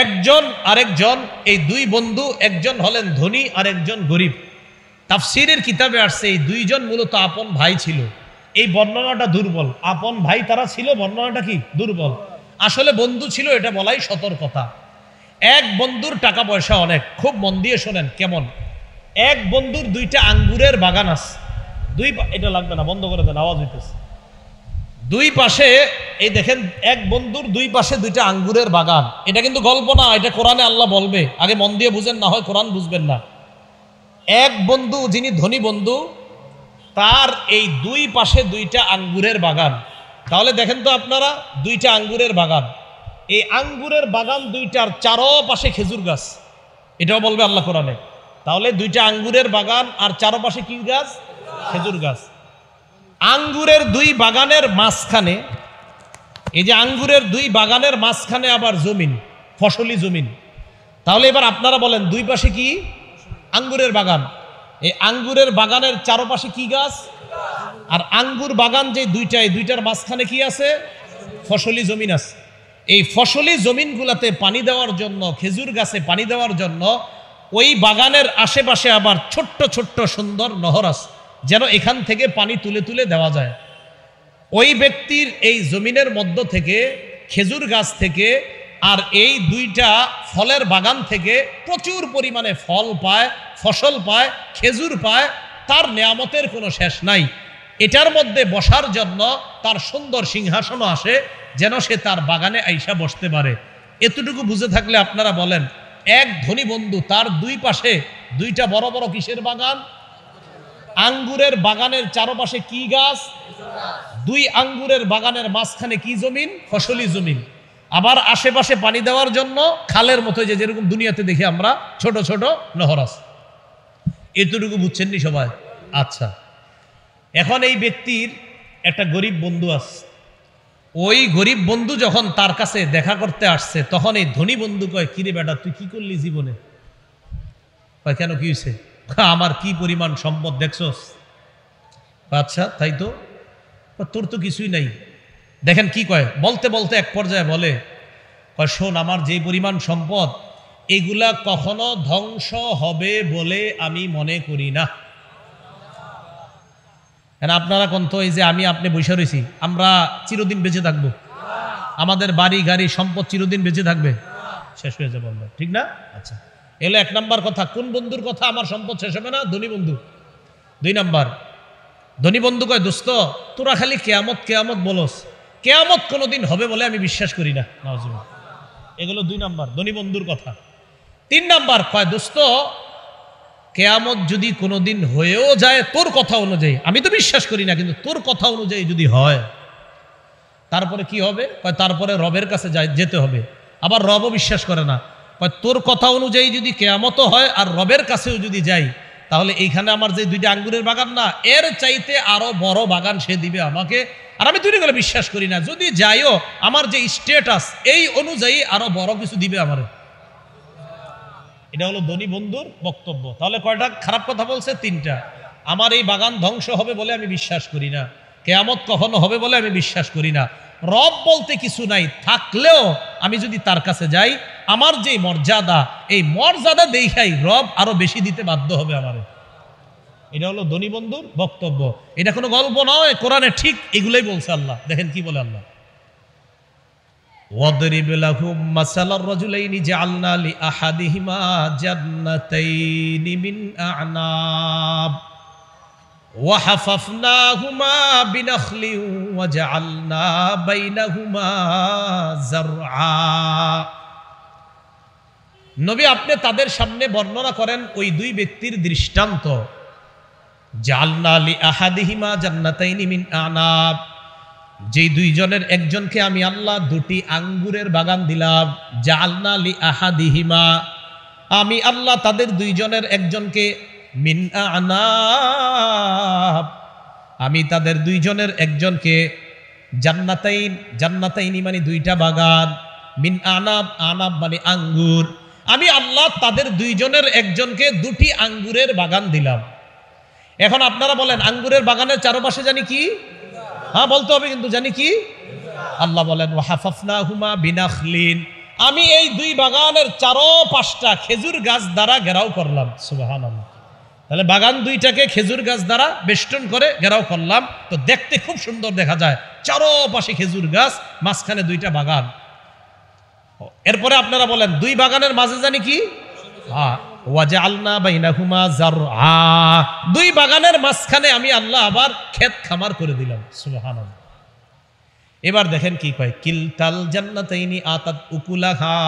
একজন আরেকজন এই দুই বন্ধু একজন হলেন ধনী আরেকজন গরিব তাফসিরের কিতাবে আসছে এই দুইজন মূলত আপন ভাই ছিল এই বর্ণনাটা দুর্বল আপন ভাই তারা ছিল বর্ণনাটা কি দুর্বল আসলে বন্ধু ছিল এটা বলাই সতর্কতা এক বন্ধুর টাকা পয়সা অনেক খুব মন দিয়ে শোনেন কেমন এক বন্ধুর দুইটা আঙ্গুরের বাগান আছে দুই এটা লাগবে না বন্ধ করে দেন আওয়াজ হইতেছে দুই পাশে এই দেখেন এক বন্ধুর দুই পাশে দুইটা আঙ্গুরের বাগান এটা কিন্তু গল্প না এটা কোরআনে আল্লাহ বলবে আগে মন দিয়ে বুঝেন না হয় কোরআন বুঝবেন না এক বন্ধু যিনি ধনী বন্ধু তার এই দুই পাশে দুইটা আঙ্গুরের বাগান তাহলে দেখেন তো আপনারা দুইটা আঙ্গুরের বাগান এই আঙ্গুরের বাগান দুইটার চারো পাশে খেজুর গাছ এটাও বলবে আল্লাহ কোরআনে তাহলে দুইটা আঙ্গুরের বাগান আর চারো পাশে কি গাছ খেজুর গাছ আঙ্গুরের দুই বাগানের মাঝখানে এই যে আঙ্গুরের দুই বাগানের মাঝখানে আবার জমিন ফসলি জমিন তাহলে এবার আপনারা বলেন দুই পাশে কি আঙ্গুরের বাগান এই আঙ্গুরের বাগানের চারোপাশে কি গাছ আর আঙ্গুর বাগান যে দুইটাই দুইটার মাঝখানে কি আছে ফসলি জমিন আছে এই ফসলি জমিনগুলাতে পানি দেওয়ার জন্য খেজুর গাছে পানি দেওয়ার জন্য ওই বাগানের আশেপাশে আবার ছোট্ট ছোট্ট সুন্দর নহর আছে যেন এখান থেকে পানি তুলে তুলে দেওয়া যায় ওই ব্যক্তির এই জমিনের মধ্য থেকে খেজুর গাছ থেকে আর এই দুইটা ফলের বাগান থেকে প্রচুর পরিমাণে ফল পায় ফসল পায় খেজুর পায় তার নেয়ামতের কোনো শেষ নাই এটার মধ্যে বসার জন্য তার সুন্দর সিংহাসনও আসে যেন সে তার বাগানে আইসা বসতে পারে এতটুকু বুঝে থাকলে আপনারা বলেন এক ধনী বন্ধু তার দুই পাশে দুইটা বড় বড় কিসের বাগান আঙ্গুরের বাগানের চারপাশে কি গাছ দুই আঙ্গুরের বাগানের মাঝখানে কি জমিন ফসলি জমিন আবার আশেপাশে পানি দেওয়ার জন্য খালের মতো যে যেরকম দুনিয়াতে দেখি আমরা ছোট ছোট নহরাস এতটুকু বুঝছেননি সবাই আচ্ছা এখন এই ব্যক্তির একটা গরিব বন্ধু আছে ওই গরিব বন্ধু যখন তার কাছে দেখা করতে আসছে তখন এই ধনী বন্ধু কয় কিরে বেটা তুই কি করলি জীবনে কয় কেন কি হয়েছে আমার কি পরিমাণ সম্পদ দেখছস আচ্ছা তাই তো তোর তো কিছুই নাই দেখেন কি কয় বলতে বলতে এক পর্যায়ে বলে কয় শোন আমার যে পরিমাণ সম্পদ এগুলা কখনো ধ্বংস হবে বলে আমি মনে করি না আপনারা কোন তো এই যে আমি আপনি বসে রয়েছি আমরা চিরদিন বেঁচে থাকবো আমাদের বাড়ি গাড়ি সম্পদ চিরদিন বেঁচে থাকবে শেষ হয়ে যাবো আমরা ঠিক না আচ্ছা এলো এক নাম্বার কথা কোন বন্ধুর কথা আমার সম্পদ শেষ হবে না ধনী বন্ধু দুই নাম্বার ধনী বন্ধু কয় দোস্ত তোরা খালি কেয়ামত কেয়ামত বলস কেয়ামত কোনোদিন হবে বলে আমি বিশ্বাস করি না এগুলো দুই নাম্বার ধনী বন্ধুর কথা তিন নাম্বার কয় দোস্ত কেয়ামত যদি কোনোদিন হয়েও যায় তোর কথা অনুযায়ী আমি তো বিশ্বাস করি না কিন্তু তোর কথা অনুযায়ী যদি হয় তারপরে কি হবে তারপরে রবের কাছে যেতে হবে আবার রবও বিশ্বাস করে না তোর কথা অনুযায়ী যদি কেয়ামত হয় আর রবের কাছেও যদি যাই তাহলে এইখানে আমার যে দুইটা আঙ্গুরের বাগান না এর চাইতে আরও বড় বাগান সে দিবে আমাকে আর আমি তৈরি গেলে বিশ্বাস করি না যদি যাইও আমার যে স্টেটাস এই অনুযায়ী আরও বড় কিছু দিবে আমার এটা হলো ধনী বন্ধুর বক্তব্য তাহলে কয়টা খারাপ কথা বলছে তিনটা আমার এই বাগান ধ্বংস হবে বলে আমি বিশ্বাস করি না কেয়ামত কখনো হবে বলে আমি বিশ্বাস করি না রব বলতে কিছু নাই থাকলেও আমি যদি তার কাছে যাই আমার যে মর্যাদা এই মর্যাদা দেখাই রব আরো বেশি দিতে বাধ্য হবে আমার এটা হলো ধনী বন্ধুর বক্তব্য এটা কোনো গল্প নয় কোরআনে ঠিক এগুলোই বলছে আল্লাহ দেখেন কি বলে আল্লাহ وَضْرِبْ لَهُمْ مَثَلَ الرَّجُلَيْنِ جَعَلْنَا لِأَحَدِهِمَا جَنَّتَيْنِ مِنْ أَعْنَابٍ وَحَفَفْنَاهُمَا بِنَخْلٍ وَجَعَلْنَا بَيْنَهُمَا زَرْعًا নবী আপনি তাদের সামনে বর্ণনা করেন ওই দুই ব্যক্তির দৃষ্টান্ত যে আহাদিহিমা মিন আনাব যেই দুইজনের একজনকে আমি আল্লাহ দুটি আঙ্গুরের বাগান দিলাম জাল্লালি আহাদিহিমা আমি আল্লাহ তাদের দুইজনের একজনকে মিন আনাব আমি তাদের দুইজনের একজনকে জান্নাতাইন জান্নাতাইনি মানে দুইটা বাগান মিন আনাব আনাব মানে আঙ্গুর আমি আল্লাহ তাদের দুইজনের একজনকে দুটি আঙ্গুরের বাগান দিলাম এখন আপনারা বলেন আঙ্গুরের বাগানের চারপাশে জানি কি হ্যাঁ বলতে হবে কিন্তু জানি কি আল্লাহ বলেন হাফাফনা হুমা বিনাখলিন আমি এই দুই বাগানের চারো পাঁচটা খেজুর গাছ দ্বারা ঘেরাও করলাম সুবাহান তাহলে বাগান দুইটাকে খেজুর গাছ দ্বারা বেষ্টন করে ঘেরাও করলাম তো দেখতে খুব সুন্দর দেখা যায় চারো পাশে খেজুর গাছ মাঝখানে দুইটা বাগান এরপরে আপনারা বলেন দুই বাগানের মাঝে জানি কি দুই বাগানের মাঝখানে আমি আল্লাহ আবার ক্ষেত খামার করে দিলাম সুহান এবার দেখেন কি কয় কিলতাল জান্নাতাইনি আতাত উকুলাহা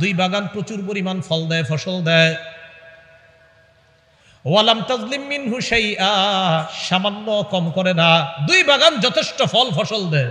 দুই বাগান প্রচুর পরিমাণ ফল দেয় ফসল দেয় ওয়ালাম তাজলিম মিনহু শাইআ সামান্য কম করে না দুই বাগান যথেষ্ট ফল ফসল দেয়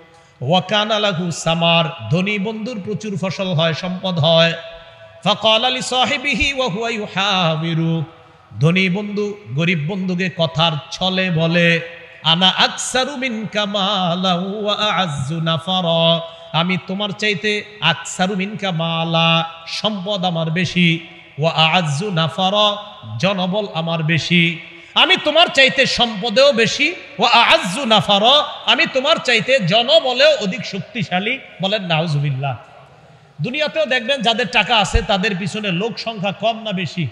ওয়াকান আলাহু সামার ধনী বন্ধুর প্রচুর ফসল হয় সম্পদ হয় ফকল আলী সাহেবিহি ওয়াহুয়াই হাবিরু ধনী বন্ধু গরিব বন্ধুকে কথার ছলে বলে আনা আকসারু মিন কামালা ওয়া আজ্জু নাফার আমি তোমার চাইতে আকসারু মিনকা মালা সম্পদ আমার বেশি ও আজ্জু নাফার জনবল আমার বেশি আমি তোমার চাইতে সম্পদেও বেশি ও আজু নাফার আমি তোমার চাইতে জনবলেও অধিক শক্তিশালী বলেন নাউজুবিল্লা দুনিয়াতেও দেখবেন যাদের টাকা আছে তাদের পিছনে লোক সংখ্যা কম না বেশি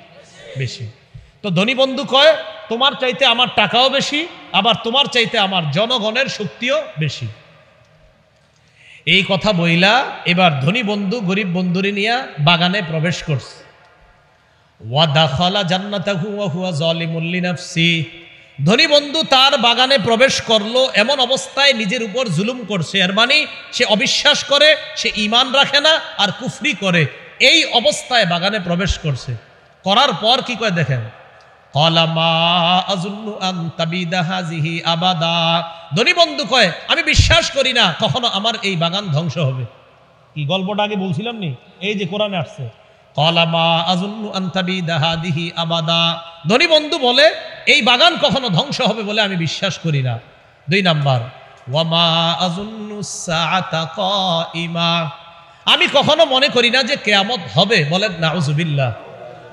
বেশি তো ধনী বন্ধু কয় তোমার চাইতে আমার টাকাও বেশি আবার তোমার চাইতে আমার জনগণের শক্তিও বেশি এই কথা বইলা এবার ধনী বন্ধু গরিব বন্ধুরে নিয়ে বাগানে প্রবেশ করছে ওয়াদাখালা জান্নাতাহু ওয়া হুয়া জালিমুল লিনাফসি ধনী বন্ধু তার বাগানে প্রবেশ করলো এমন অবস্থায় নিজের উপর জুলুম করছে এর মানে সে অবিশ্বাস করে সে ইমান রাখে না আর কুফরি করে এই অবস্থায় বাগানে প্রবেশ করছে করার পর কি করে দেখেন আবাদা ধনী বন্ধু কয় আমি বিশ্বাস করি না কখনো আমার এই বাগান ধ্বংস হবে কি গল্পটা আগে বলছিলাম নি এই যে কোরআনে আসছে আবাদা ধনী বন্ধু বলে এই বাগান কখনো ধ্বংস হবে বলে আমি বিশ্বাস করি না দুই নাম্বার ওয়ামা ইমা আমি কখনো মনে করি না যে কেয়ামত হবে বলেন নাউজুবিল্লাহ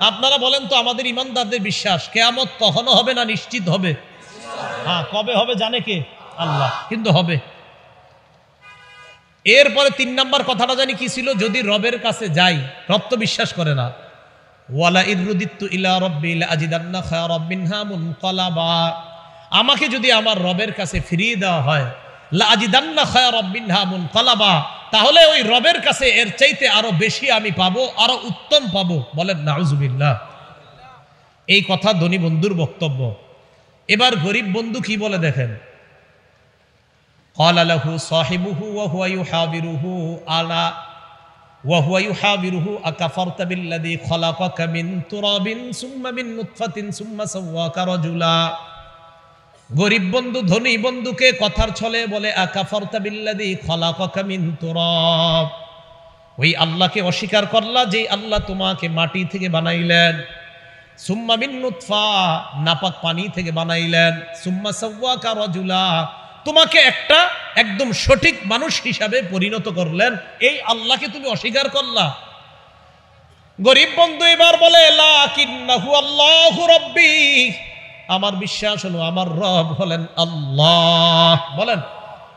আপনারা বলেন তো আমাদের ইমানদারদের বিশ্বাস কেয়ামত কখনো হবে না নিশ্চিত হবে হ্যাঁ কবে হবে জানে কে আল্লাহ কিন্তু হবে এরপরে তিন নম্বর কথাটা জানি কি ছিল যদি রবের কাছে যাই রব তো বিশ্বাস করে না ওয়ালা ইদরুদিত্তু ইলা রব্বিল আজিদান্না খায়া রব্বিনহা মুনকলাবা আমাকে যদি আমার রবের কাছে ফিরিয়ে দেওয়া হয় লা লাজিদান্না খায়া রব্বিনহা মুনকলাবা তাহলে ওই রবের কাছে এর চাইতে আরো বেশি আমি পাবো আরো উত্তম পাবো বলেন নাউজুবিল্লাহ এই কথা ধনী বন্ধুর বক্তব্য এবার গরিব বন্ধু কি বলে দেখেন قال له صاحبه وهو يحاوره على وهو يحاوره أكفرت بالذي خلقك من تراب ثم من نطفة ثم سواك رجلا গরিব বন্ধু ধনী বন্ধুকে কথার ছলে বলে ওই আল্লাহকে অস্বীকার করলা যে আল্লাহ তোমাকে মাটি থেকে বানাইলেন সুম্মা মিন নাপাক পানি থেকে বানাইলেন সুম্মা সাওয়াকা রাজুলা তোমাকে একটা একদম সঠিক মানুষ হিসাবে পরিণত করলেন এই আল্লাহকে তুমি অস্বীকার করলা গরিব বন্ধু এবার বলে আমার বিশ্বাস হলো আমার রব হলেন আল্লাহ বলেন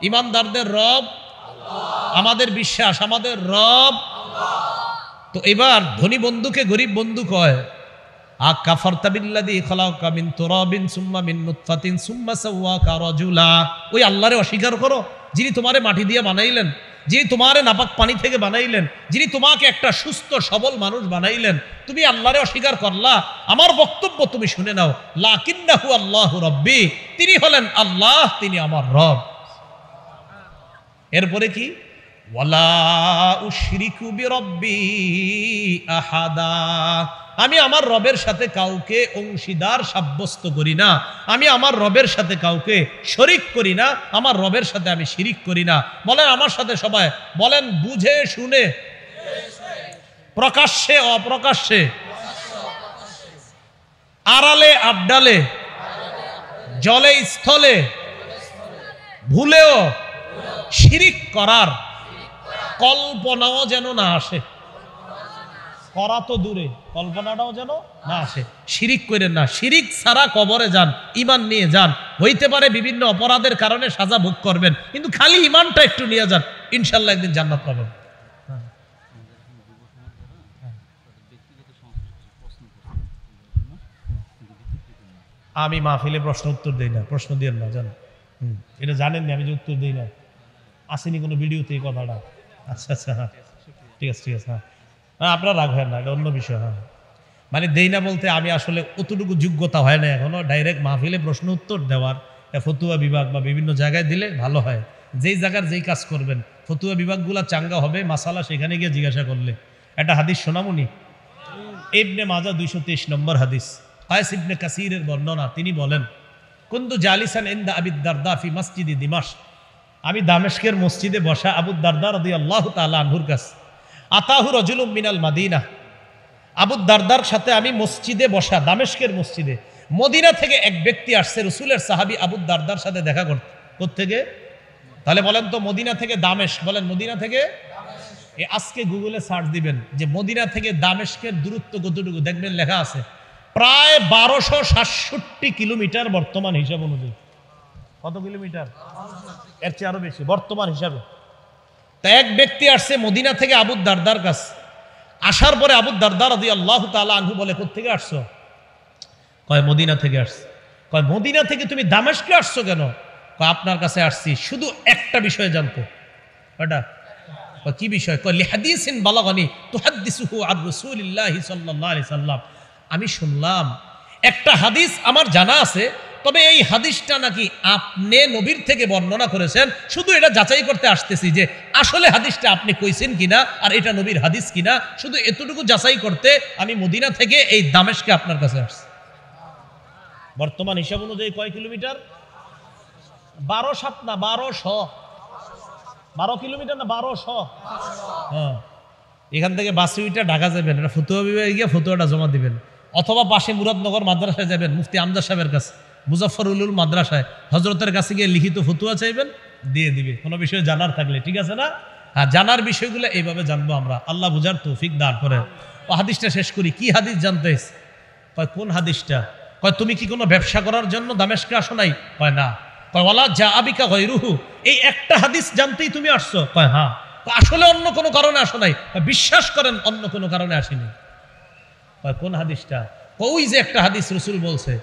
ইমানদারদের রব আমাদের বিশ্বাস আমাদের রব তো এবার ধনী বন্ধুকে গরিব বন্ধু কয় ওই আল্লাহরে অস্বীকার করো যিনি তোমারে মাটি দিয়ে বানাইলেন যিনি তোমারে নাপাক পানি থেকে বানাইলেন যিনি তোমাকে একটা সুস্থ সবল মানুষ বানাইলেন তুমি আল্লাহরে অস্বীকার করলা আমার বক্তব্য তুমি শুনে নাও লাকিন্নাহু আল্লাহ রব্বি তিনি হলেন আল্লাহ তিনি আমার রব এরপরে কি আমি আমার রবের সাথে কাউকে অংশীদার সাব্যস্ত করি না আমি আমার রবের সাথে কাউকে শরিক করি না আমার রবের সাথে আমি শিরিক করি না বলেন আমার সাথে সবাই বলেন বুঝে শুনে প্রকাশ্যে অপ্রকাশ্যে আড়ালে আড্ডালে জলে স্থলে ভুলেও শিরিক করার কল্পনাও যেন না আসে করা তো দূরে কল্পনাটাও যেন না আসে শিরিক করেন না শিরিক ছাড়া কবরে যান ইমান নিয়ে যান হইতে পারে বিভিন্ন অপরাধের কারণে সাজা ভোগ করবেন কিন্তু খালি ইমানটা একটু নিয়ে যান ইনশাল্লাহ একদিন জান্নাত পাবেন আমি মাহফিলে প্রশ্ন উত্তর দিই না প্রশ্ন দিয়ে না জানো এটা জানেন না আমি যে উত্তর দিই না আসেনি কোনো ভিডিওতে এই কথাটা আচ্ছা আচ্ছা হ্যাঁ ঠিক আছে ঠিক আছে হ্যাঁ আপনার রাগ হয় না এটা অন্য বিষয় হ্যাঁ মানে দেই না বলতে আমি আসলে অতটুকু যোগ্যতা হয় না এখনও ডাইরেক্ট মাহফিলে প্রশ্ন উত্তর দেওয়ার ফতুয়া বিভাগ বা বিভিন্ন জায়গায় দিলে ভালো হয় যেই জায়গার যেই কাজ করবেন ফতুয়া বিভাগগুলো চাঙ্গা হবে মাসালা সেখানে গিয়ে জিজ্ঞাসা করলে একটা হাদিস শোনামুনি ইবনে মাজা দুইশো তেইশ নম্বর হাদিস আয়স ইবনে কাসিরের বর্ণনা তিনি বলেন কুন্দু জালিসান ইন্দা আবিদ দারদা ফি মসজিদি দিমাশ আমি দামেশকের মসজিদে বসা আবু দারদার রদি আল্লাহ তালা আনহুর কাছে আতাহুর রজুলুম মিনাল মাদিনা আবু দারদার সাথে আমি মসজিদে বসা দামেশকের মসজিদে মদিনা থেকে এক ব্যক্তি আসছে রসুলের সাহাবি আবু দারদার সাথে দেখা করতে কোথেকে তাহলে বলেন তো মদিনা থেকে দামেশ বলেন মদিনা থেকে এ আজকে গুগলে সার্চ দিবেন যে মদিনা থেকে দামেশকের দূরত্ব কতটুকু দেখবেন লেখা আছে প্রায় বারোশো সাতষট্টি কিলোমিটার বর্তমান হিসাব অনুযায়ী কত কিলোমিটার এর চেয়ে আরো বেশি বর্তমান হিসাবে তা এক ব্যক্তি আসছে মদিনা থেকে আবু দারদার কাছে আসার পরে আবু দারদার দিয়ে আল্লাহ তালা আনহু বলে থেকে আসছো কয় মদিনা থেকে আসছে কয় মদিনা থেকে তুমি দামেশকে আসছো কেন কয় আপনার কাছে আসছি শুধু একটা বিষয় জানতো কয়টা কি বিষয় কয় লিহাদিসিন বালাগানি তুহাদ্দিসুহু আর রসুলিল্লাহি সাল্লাহ সাল্লাম আমি শুনলাম একটা হাদিস আমার জানা আছে তবে এই হাদিসটা নাকি আপনি নবীর থেকে বর্ণনা করেছেন শুধু এটা যাচাই করতে আসতেছি যে আসলে হাদিসটা আপনি কইছেন কিনা আর এটা নবীর হাদিস কিনা শুধু এতটুকু যাচাই করতে আমি মদিনা থেকে এই দামেশকে আপনার কাছে আসছি বর্তমান হিসাব অনুযায়ী কয় কিলোমিটার বারো সাত না বারোশ বারো কিলোমিটার না বারোশ হ্যাঁ এখান থেকে বাসে উইটা ঢাকা যাবেন এটা ফতুয়া বিভাগে গিয়ে ফতুয়াটা জমা দিবেন অথবা পাশে মুরাদনগর মাদ্রাসায় যাবেন মুফতি আমদার সাহেবের কাছে মুজাফরুল মাদ্রাসায় হজরতের কাছে গিয়ে লিখিত ফতুয়া চাইবেন দিয়ে দিবে কোনো বিষয়ে জানার থাকলে ঠিক আছে না আর হ্যাঁ, জানার বিষয়গুলো এইভাবে জানবো আমরা আল্লাহ বুঝার তৌফিক দান করে ও হাদিসটা শেষ করি কি হাদিস জানতে কয় কোন হাদিসটা কয় তুমি কি কোনো ব্যবসা করার জন্য দামেশকে আসো নাই কয় না কয় ওলা যা আবিকা রুহু এই একটা হাদিস জানতেই তুমি আসছো কয় হ্যাঁ আসলে অন্য কোনো কারণে আসো নাই বিশ্বাস করেন অন্য কোনো কারণে আসেনি কোন হাদিসটা কই যে একটা হাদিস রসুল বলছে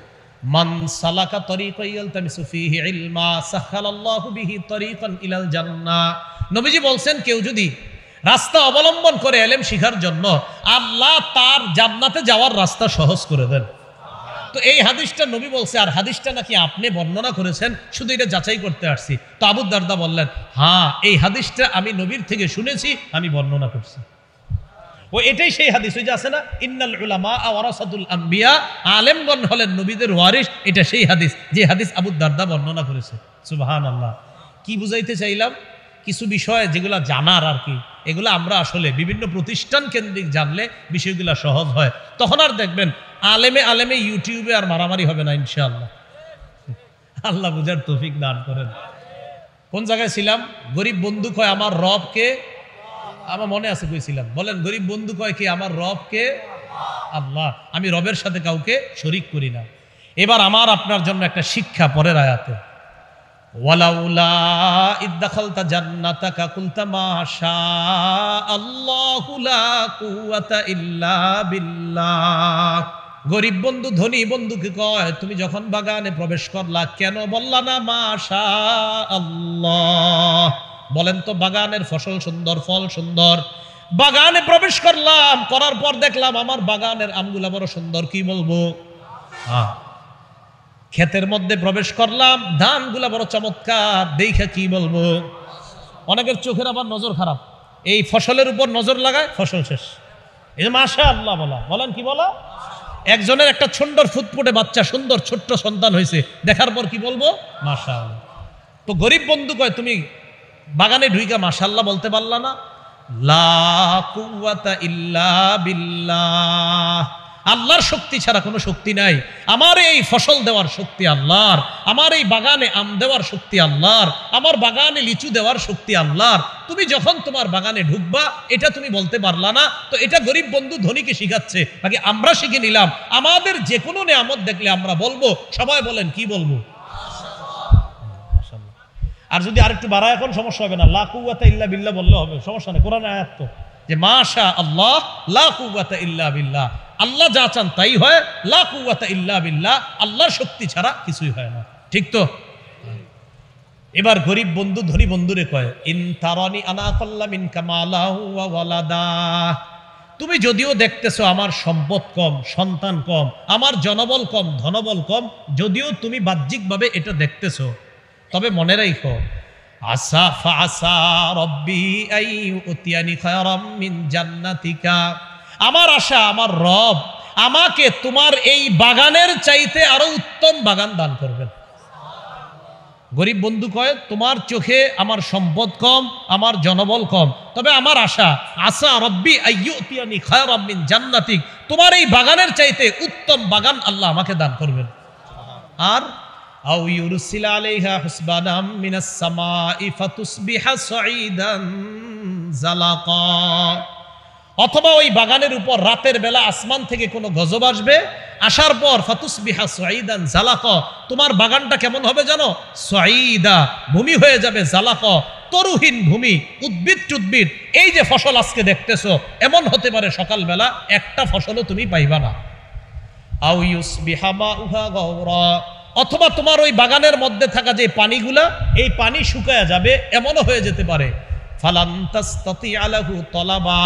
মান সালাকা তরিকা ইয়ালতামিসু ফিহি ইলমা সাহহালাল্লাহু বিহি তরিকান ইলাল জান্নাহ নবীজি বলছেন কেউ যদি রাস্তা অবলম্বন করে এলেম শিখার জন্য আল্লাহ তার জান্নাতে যাওয়ার রাস্তা সহজ করে দেন তো এই হাদিসটা নবী বলছে আর হাদিসটা নাকি আপনি বর্ণনা করেছেন শুধু এটা যাচাই করতে আসছি তো আবুদ্দারদা বললেন হ্যাঁ এই হাদিসটা আমি নবীর থেকে শুনেছি আমি বর্ণনা করছি ও এটাই সেই হাদিস ওই যে আছে না ইন্নাল উলামা ওয়ারাসাতুল আম্বিয়া আলেমগণ হলেন নবীদের ওয়ারিশ এটা সেই হাদিস যে হাদিস আবু দারদা বর্ণনা করেছে সুবাহান কি বুঝাইতে চাইলাম কিছু বিষয় যেগুলো জানার আর কি এগুলো আমরা আসলে বিভিন্ন প্রতিষ্ঠান কেন্দ্রিক জানলে বিষয়গুলো সহজ হয় তখন আর দেখবেন আলেমে আলেমে ইউটিউবে আর মারামারি হবে না ইনশাআল্লাহ আল্লাহ বুঝার তৌফিক দান করেন কোন জায়গায় ছিলাম গরিব বন্ধু কয় আমার রবকে আমার মনে আছে কইছিলাম বলেন গরিব বন্ধু কয় কি আমার রবকে আল্লাহ আমি রবের সাথে কাউকে শরিক করি না এবার আমার আপনার জন্য একটা শিক্ষা পরের আয়াতে বিল্লাহ গরিব বন্ধু ধনী বন্ধুকে কয় তুমি যখন বাগানে প্রবেশ করলা কেন বললা না মাসা আল্লাহ বলেন তো বাগানের ফসল সুন্দর ফল সুন্দর বাগানে প্রবেশ করলাম করার পর দেখলাম আমার বাগানের আমগুলা বড় সুন্দর কি বলবো হ্যাঁ ক্ষেতের মধ্যে প্রবেশ করলাম ধানগুলা বড় চমৎকার দেখে কি বলবো অনেকের চোখের আবার নজর খারাপ এই ফসলের উপর নজর লাগায় ফসল শেষ এই যে মাসা আল্লাহ বলা বলেন কি বলা একজনের একটা সুন্দর ফুটফুটে বাচ্চা সুন্দর ছোট্ট সন্তান হয়েছে দেখার পর কি বলবো মাসা তো গরিব বন্ধু কয় তুমি বাগানে ঢুইকা মাসাল্লাহ বলতে পারলা না আল্লাহর শক্তি ছাড়া কোনো শক্তি নাই আমার এই ফসল দেওয়ার শক্তি আল্লাহর আমার এই বাগানে আম দেওয়ার শক্তি আল্লাহর আমার বাগানে লিচু দেওয়ার শক্তি আল্লাহর তুমি যখন তোমার বাগানে ঢুকবা এটা তুমি বলতে পারলা না তো এটা গরিব বন্ধু ধনীকে শিখাচ্ছে বাকি আমরা শিখে নিলাম আমাদের যে কোনো নিয়ামত দেখলে আমরা বলবো সবাই বলেন কি বলবো আর যদি আর একটু বাড়ায় এখন সমস্যা হবে না লাকুয়াতা ইল্লা বিল্লা বললে হবে সমস্যা নেই কোরআন আয়াত তো যে মাশা আল্লাহ লাকুয়াতা ইল্লা বিল্লাহ আল্লাহ যা চান তাই হয় লাকুয়াতা ইল্লা বিল্লাহ আল্লাহর শক্তি ছাড়া কিছুই হয় না ঠিক তো এবার গরিব বন্ধু ধনী বন্ধুরে কয় ইন তারানি আনা কল্লাম ইন কামালাদা তুমি যদিও দেখতেছো আমার সম্পদ কম সন্তান কম আমার জনবল কম ধনবল কম যদিও তুমি বাহ্যিকভাবে এটা দেখতেছো তবে মনে রাখো আসা ফাসা রব্বি আই উতিয়ানি খায়রাম মিন জান্নাতিকা আমার আশা আমার রব আমাকে তোমার এই বাগানের চাইতে আরো উত্তম বাগান দান করবেন গরিব বন্ধু কয় তোমার চোখে আমার সম্পদ কম আমার জনবল কম তবে আমার আশা আশা রব্বি আইয়ুতিয়ানি মিন জান্নাতিক তোমার এই বাগানের চাইতে উত্তম বাগান আল্লাহ আমাকে দান করবেন আর আও ইউরসিলা আলাইহা হুসবানাম মিনাস সামাই ফাতুসবিহা সাইদান জালাকা অথবা ওই বাগানের উপর রাতের বেলা আসমান থেকে কোনো গজব আসবে আসার পর ফাতুসবিহা সাইদান জালাক তোমার বাগানটা কেমন হবে জানো সাইদা ভূমি হয়ে যাবে জালাক তরুহীন ভূমি উদ্ভিদ টুদ্ভিদ এই যে ফসল আজকে দেখতেছো এমন হতে পারে সকালবেলা একটা ফসলও তুমি পাইবা না আউ ইউসবিহা মা উহা গৌরা অথবা তোমার ওই বাগানের মধ্যে থাকা যে পানিগুলা এই পানি শুকায়া যাবে এমনও হয়ে যেতে পারে তলাবা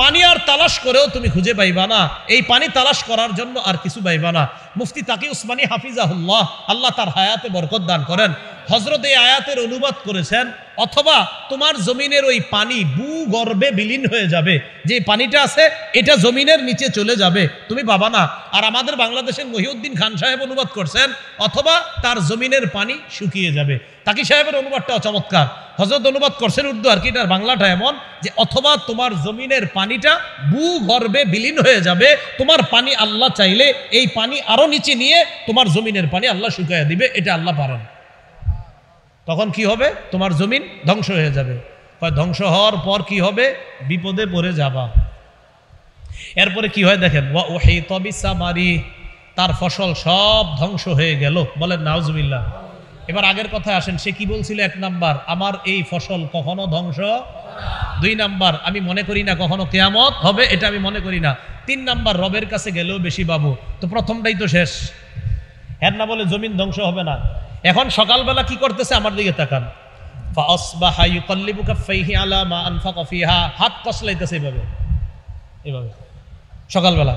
পানি আর তালাশ করেও তুমি খুঁজে পাইবা না এই পানি তালাশ করার জন্য আর কিছু পাইবা না মুফতি তাকি উসমানী হাফিজাহুল্লাহ আল্লাহ তার হায়াতে বরকত দান করেন হজরত এই আয়াতের অনুবাদ করেছেন অথবা তোমার জমিনের ওই পানি ভূগর্ভে বিলীন হয়ে যাবে যে পানিটা আছে এটা জমিনের নিচে চলে যাবে তুমি বাবা না আর আমাদের বাংলাদেশের মহিউদ্দিন খান সাহেব অনুবাদ করছেন অথবা তার জমিনের পানি শুকিয়ে যাবে তাকি সাহেবের অনুবাদটা অচমৎকার হজরত অনুবাদ করছেন উর্দু আর কি তার বাংলাটা এমন যে অথবা তোমার জমিনের পানিটা ভূগর্ভে বিলীন হয়ে যাবে তোমার পানি আল্লাহ চাইলে এই পানি আরও নিচে নিয়ে তোমার জমিনের পানি আল্লাহ শুকাইয়া দিবে এটা আল্লাহ পারেন তখন কি হবে তোমার জমিন ধ্বংস হয়ে যাবে ধ্বংস হওয়ার পর কি হবে বিপদে পড়ে যাবা এরপরে কি হয় দেখেন মারি তার ফসল সব ধ্বংস হয়ে গেল বলেন নাউজবিল্লা এবার আগের কথায় আসেন সে কি বলছিল এক নাম্বার আমার এই ফসল কখনো ধ্বংস দুই নাম্বার আমি মনে করি না কখনো কেয়ামত হবে এটা আমি মনে করি না তিন নাম্বার রবের কাছে গেলেও বেশি বাবু তো প্রথমটাই তো শেষ হ্যাঁ না বলে জমিন ধ্বংস হবে না এখন সকালবেলা কি করতেছে আমার দিকে তাকান হাত কসলাইতেছে এভাবে এভাবে সকালবেলা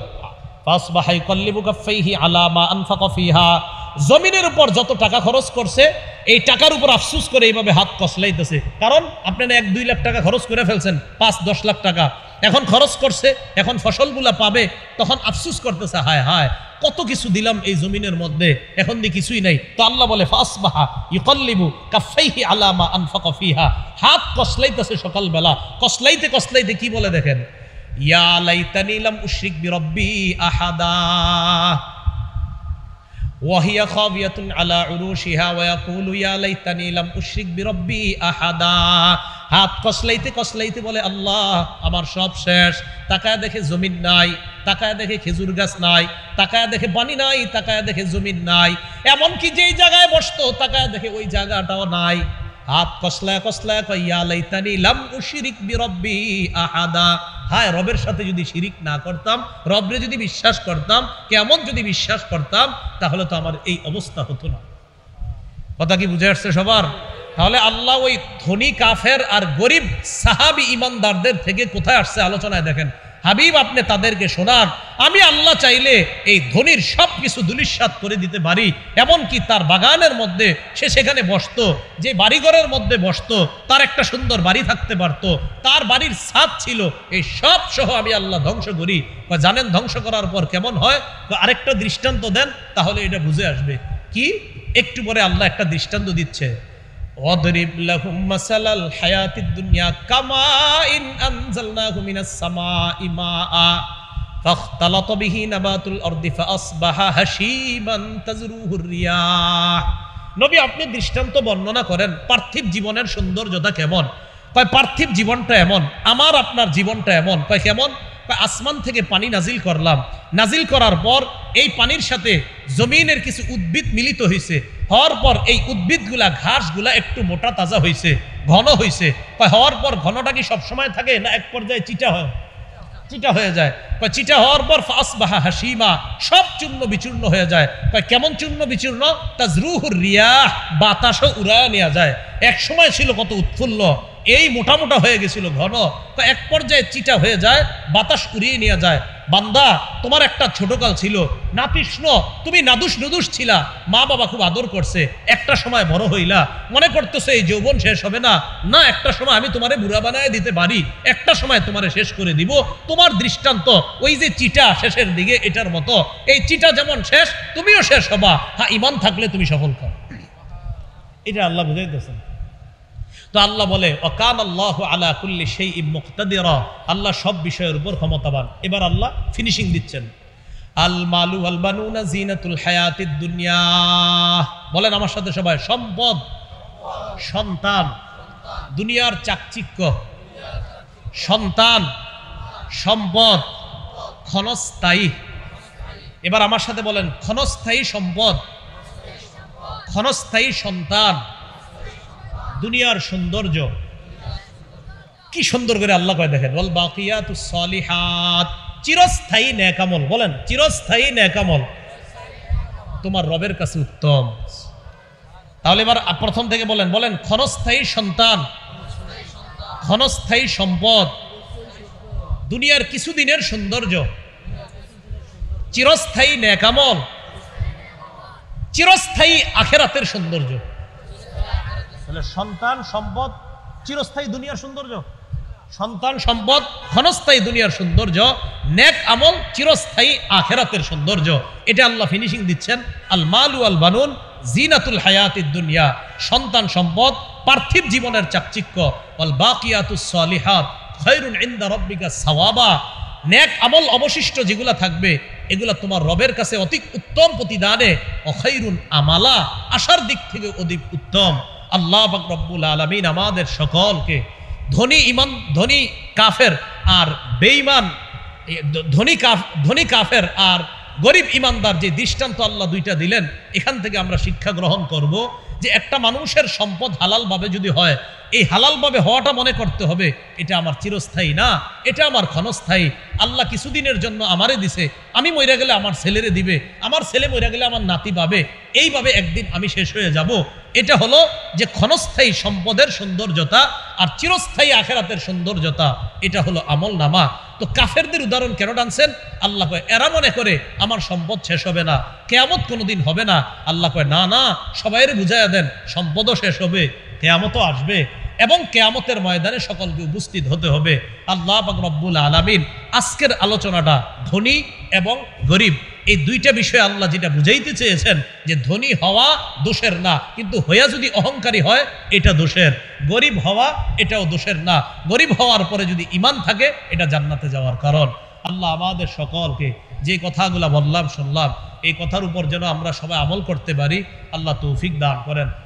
জমিনের উপর যত টাকা খরচ করছে এই টাকার উপর আফসুস করে এইভাবে হাত কসলাইতেছে কারণ আপনারা এক দুই লাখ টাকা খরচ করে ফেলছেন পাঁচ দশ লাখ টাকা এখন খরচ করছে এখন ফসলগুলা পাবে তখন আফসুস করতেছে হায় হায় কত কিছু দিলাম এই জমিনের মধ্যে এখন দিয়ে কিছুই নাই তো আল্লাহ বলে ফাসবাহা ইকল্লিবু কাফাইহি আলামা আনফাক ফিহা হাত কসলাইতেছে সকালবেলা কসলাইতে কসলাইতে কি বলে দেখেন ইয়া লাইতানি লাম উশরিক বিরব্বি আহাদা ওয়াহিয়া খাবিয়াতুন আলা উরুশিহা ওয়াকুলু ইয়া লাইতানি লাম উশরিক বিরব্বি আহাদা হাত কসলাইতে কসলাইতে বলে আল্লাহ আমার সব শেষ তাকায় দেখে জমিন নাই তাকায় দেখে খেজুর গাছ নাই তাকায় দেখে পানি নাই তাকায় দেখে জমিন নাই এমনকি যেই জায়গায় বসতো তাকায় দেখে ওই জায়গাটাও নাই হাত কসলায় কসলায় কয়া লাইতানি লাম উশরিক বিরব্বি আহাদা হায় রবের সাথে যদি শিরিক না করতাম রবরে যদি বিশ্বাস করতাম কেমন যদি বিশ্বাস করতাম তাহলে তো আমার এই অবস্থা হতো না কথা কি বুঝে আসছে সবার তাহলে আল্লাহ ওই ধনী কাফের আর গরিব সাহাবি ইমানদারদের থেকে কোথায় আসছে আলোচনায় দেখেন হাবিব আপনি তাদেরকে শোনান আমি আল্লাহ চাইলে এই ধনির সব কিছু দুলিশ্বাদ করে দিতে পারি এমনকি তার বাগানের মধ্যে সে সেখানে বসত যে বাড়িঘরের মধ্যে বসত তার একটা সুন্দর বাড়ি থাকতে পারত তার বাড়ির ছাদ ছিল এই সব সহ আমি আল্লাহ ধ্বংস করি বা জানেন ধ্বংস করার পর কেমন হয় বা আরেকটা দৃষ্টান্ত দেন তাহলে এটা বুঝে আসবে কি একটু পরে আল্লাহ একটা দৃষ্টান্ত দিচ্ছে নবী আপনি দৃষ্টান্ত বর্ণনা করেন পার্থিব জীবনের সৌন্দর্যতা কেমন কয় পার্থিব জীবনটা এমন আমার আপনার জীবনটা এমন কয় কেমন আসমান থেকে পানি নাজিল করলাম নাজিল করার পর এই পানির সাথে জমিনের কিছু উদ্ভিদ মিলিত হয়েছে হওয়ার পর এই উদ্ভিদগুলা ঘাসগুলা একটু মোটা তাজা হয়েছে ঘন হয়েছে হওয়ার পর ঘনটা কি সবসময় থাকে না এক পর্যায়ে চিটা হয় চিটা হয়ে যায় চিটা হওয়ার পর ফাঁস বাহা হাসিমা সব চূর্ণ বিচূর্ণ হয়ে যায় কেমন চূর্ণ বিচূর্ণ তাজরুহুর রিয়া বাতাসও উড়ায় নেওয়া যায় এক সময় ছিল কত উৎফুল্ল এই মোটা মোটা হয়ে গেছিল ঘন এক পর্যায়ে চিটা হয়ে যায় বাতাস উড়িয়ে নেওয়া যায় বান্দা তোমার একটা ছোটকাল ছিল না কৃষ্ণ তুমি নাদুস নুদুস ছিলা মা বাবা খুব আদর করছে একটা সময় বড় হইলা মনে করতেছে এই যৌবন শেষ হবে না না একটা সময় আমি তোমারে বুড়া বানায় দিতে পারি একটা সময় তোমারে শেষ করে দিব তোমার দৃষ্টান্ত ওই যে চিটা শেষের দিকে এটার মতো এই চিটা যেমন শেষ তুমিও শেষ হবা হ্যাঁ ইমান থাকলে তুমি সফল কর এটা আল্লাহ বুঝাইতেছেন তো আল্লাহ বলে অকাল আল্লাহ আলা কুল্লি সেই ইমুক্তাদির আল্লাহ সব বিষয়ের উপর ক্ষমতাবান এবার আল্লাহ ফিনিশিং দিচ্ছেন আল মালু আল বানুনা জিনাতুল হায়াতিদ দুনিয়া বলেন আমার সাথে সবাই সম্পদ সন্তান দুনিয়ার চাকচিক্য সন্তান সম্পদ ক্ষণস্থায়ী এবার আমার সাথে বলেন ক্ষণস্থায়ী সম্পদ ক্ষণস্থায়ী সন্তান দুনিয়ার সৌন্দর্য কি সুন্দর করে আল্লাহ কয় দেখেন বল বাকিয়া তু সলিহাত চিরস্থায়ী ন্যাকামল বলেন চিরস্থায়ী ন্যাকামল তোমার রবের কাছে উত্তম তাহলে এবার প্রথম থেকে বলেন বলেন ক্ষণস্থায়ী সন্তান ক্ষণস্থায়ী সম্পদ দুনিয়ার কিছুদিনের সৌন্দর্য চিরস্থায়ী ন্যাকামল চিরস্থায়ী আখেরাতের সৌন্দর্য তাহলে সন্তান সম্পদ চিরস্থায়ী দুনিয়ার সৌন্দর্য সন্তান সম্পদ ক্ষণস্থায়ী দুনিয়ার সৌন্দর্য নেক আমল চিরস্থায়ী আখেরাতের সৌন্দর্য এটা আল্লাহ ফিনিশিং দিচ্ছেন আল মালু আল বানুন জিনাতুল হায়াতির দুনিয়া সন্তান সম্পদ পার্থিব জীবনের চাকচিক্য অল বাকিয়াতুসলিহাত খৈরুন ইন্দা রব্বিকা সাওয়াবা নেক আমল অবশিষ্ট যেগুলো থাকবে এগুলা তোমার রবের কাছে অতি উত্তম প্রতিদানে অখৈরুন আমালা আশার দিক থেকে অধিক উত্তম আল্লাহ রব্বুল আলমিন আমাদের সকলকে ধনী ইমান ধনী কাফের আর বেঈমান ধনী কাফ ধনী কাফের আর গরিব ইমানদার যে দৃষ্টান্ত আল্লাহ দুইটা দিলেন এখান থেকে আমরা শিক্ষা গ্রহণ করব যে একটা মানুষের সম্পদ হালালভাবে যদি হয় এই হালালভাবে হওয়াটা মনে করতে হবে এটা আমার চিরস্থায়ী না এটা আমার ক্ষণস্থায়ী আল্লাহ কিছুদিনের জন্য আমারে দিছে আমি মইরা গেলে আমার ছেলেরে দিবে আমার ছেলে মইরা গেলে আমার নাতি পাবে এইভাবে একদিন আমি শেষ হয়ে যাব এটা হলো যে ক্ষণস্থায়ী সম্পদের সৌন্দর্যতা আর চিরস্থায়ী আখেরাতের সৌন্দর্যতা এটা হলো আমল নামা তো কাফেরদের উদাহরণ কেন টানছেন আল্লাহ কয় এরা মনে করে আমার সম্পদ শেষ হবে না কেয়ামত কোনোদিন হবে না আল্লাহ কয় না না সবাই বুঝাইয়া দেন সম্পদও শেষ হবে কেয়ামতও আসবে এবং কেয়ামতের ময়দানে সকলকে উপস্থিত হতে হবে আল্লাহ রব্বুল আলমিন আজকের আলোচনাটা ধনী এবং গরিব এই দুইটা বিষয়ে আল্লাহ যেটা বুঝাইতে চেয়েছেন যে ধনী হওয়া দোষের না কিন্তু হইয়া যদি অহংকারী হয় এটা দোষের গরিব হওয়া এটাও দোষের না গরিব হওয়ার পরে যদি ইমান থাকে এটা জান্নাতে যাওয়ার কারণ আল্লাহ আমাদের সকলকে যে কথাগুলো বললাম শুনলাম এই কথার উপর যেন আমরা সবাই আমল করতে পারি আল্লাহ তৌফিক দান করেন